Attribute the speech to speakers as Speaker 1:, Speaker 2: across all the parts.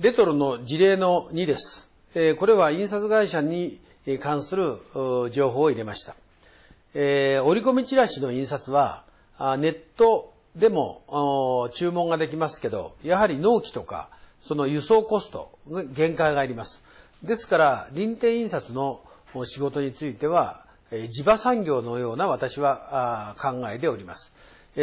Speaker 1: レトロの事例の2です。えこれは印刷会社に関する情報を入れました。え折り込みチラシの印刷は、ネットでも注文ができますけど、やはり納期とか、その輸送コスト、限界があります。ですから、臨転印刷の仕事については、地場産業のような私は考えております。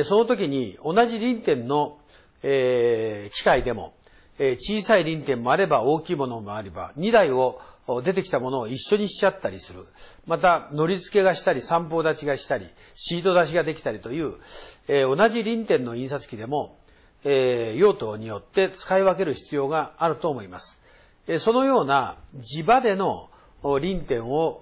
Speaker 1: その時に同じ臨転の機械でもえ小さい輪転もあれば大きいものもあれば、2台を出てきたものを一緒にしちゃったりする。また、乗り付けがしたり、散歩立ちがしたり、シート出しができたりという、えー、同じ輪転の印刷機でも、えー、用途によって使い分ける必要があると思います。えー、そのような地場での輪転を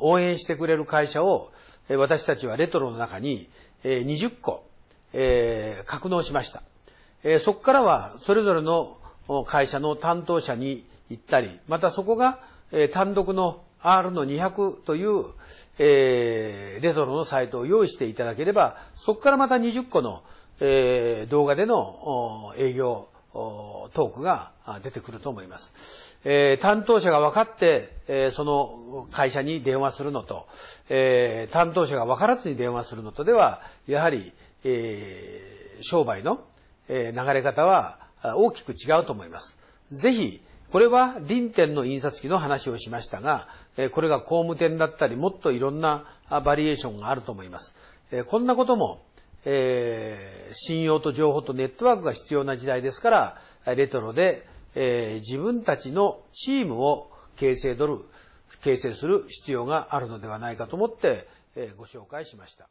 Speaker 1: 応援してくれる会社を、私たちはレトロの中に20個、え格納しました。えー、そこからはそれぞれの会社の担当者に行ったり、またそこが、えー、単独の R の200という、えー、レトロのサイトを用意していただければ、そこからまた20個の、えー、動画での営業トークが出てくると思います。えー、担当者が分かって、えー、その会社に電話するのと、えー、担当者が分からずに電話するのとでは、やはり、えー、商売のえ流れ方は大きく違うと思います。ぜひ、これは臨点の印刷機の話をしましたが、これが工務店だったり、もっといろんなバリエーションがあると思います。こんなことも、えー、信用と情報とネットワークが必要な時代ですから、レトロで、え自分たちのチームを形成取る、形成する必要があるのではないかと思って、えご紹介しました。